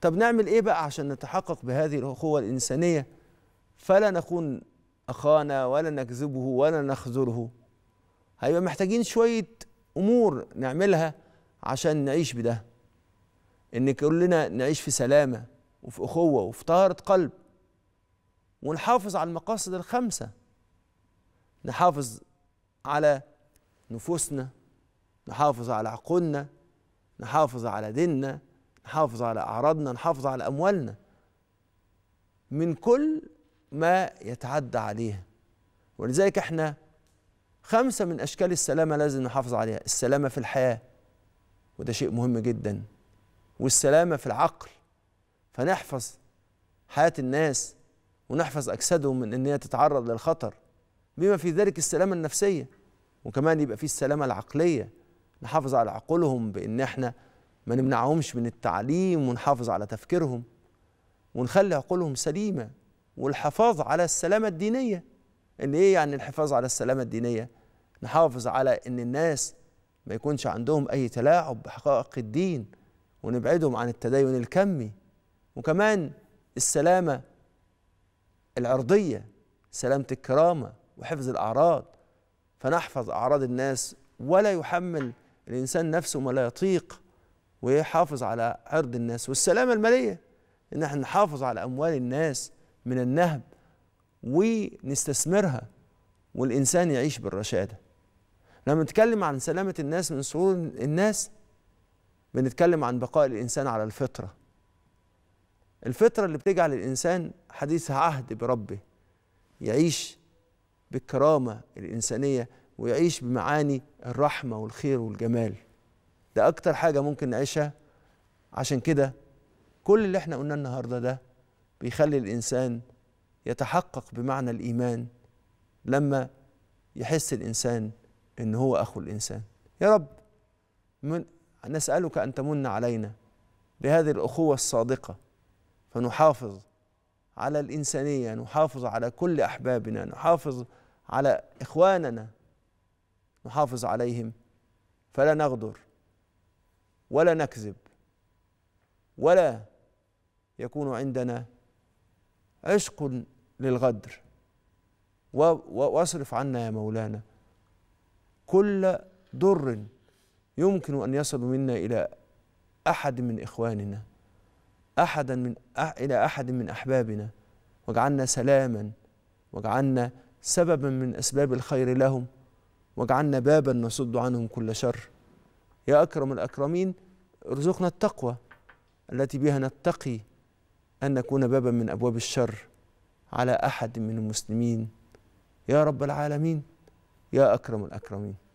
طب نعمل ايه بقى عشان نتحقق بهذه الاخوه الانسانيه فلا نخون اخانا ولا نكذبه ولا نخذله هيبقى محتاجين شويه امور نعملها عشان نعيش بده ان كلنا نعيش في سلامه وفي اخوه وفي طهاره قلب ونحافظ على المقاصد الخمسه نحافظ على نفوسنا نحافظ على عقولنا نحافظ على ديننا نحافظ على أعراضنا نحافظ على أموالنا من كل ما يتعدى عليها ولذلك احنا خمسة من أشكال السلامة لازم نحافظ عليها السلامة في الحياة وده شيء مهم جدا والسلامة في العقل فنحفظ حياة الناس ونحفظ أجسادهم من أن هي تتعرض للخطر بما في ذلك السلامة النفسية وكمان يبقى في السلامة العقلية نحافظ على عقولهم بأن احنا ما نمنعهمش من التعليم ونحافظ على تفكيرهم ونخلي عقولهم سليمه والحفاظ على السلامه الدينيه ان ايه يعني الحفاظ على السلامه الدينيه نحافظ على ان الناس ما يكونش عندهم اي تلاعب بحقائق الدين ونبعدهم عن التدين الكمي وكمان السلامه العرضيه سلامه الكرامه وحفظ الاعراض فنحفظ اعراض الناس ولا يحمل الانسان نفسه ما لا يطيق ويحافظ على عرض الناس والسلامة المالية إن احنا نحافظ على أموال الناس من النهب ونستثمرها والإنسان يعيش بالرشادة لما نتكلم عن سلامة الناس من سرور الناس بنتكلم عن بقاء الإنسان على الفطرة الفطرة اللي بتجعل الإنسان حديث عهد بربه يعيش بالكرامة الإنسانية ويعيش بمعاني الرحمة والخير والجمال ده اكتر حاجه ممكن نعيشها عشان كده كل اللي احنا قلناه النهارده ده بيخلي الانسان يتحقق بمعنى الايمان لما يحس الانسان ان هو اخو الانسان يا رب من نسالك ان تمن علينا بهذه الاخوه الصادقه فنحافظ على الانسانيه نحافظ على كل احبابنا نحافظ على اخواننا نحافظ عليهم فلا نغدر ولا نكذب ولا يكون عندنا عشق للغدر واصرف عنا يا مولانا كل ضر يمكن ان يصل منا الى احد من اخواننا احدا من أح الى احد من احبابنا واجعلنا سلاما واجعلنا سببا من اسباب الخير لهم واجعلنا بابا نصد عنهم كل شر يا أكرم الأكرمين ارزقنا التقوى التي بها نتقي أن نكون بابا من أبواب الشر على أحد من المسلمين يا رب العالمين يا أكرم الأكرمين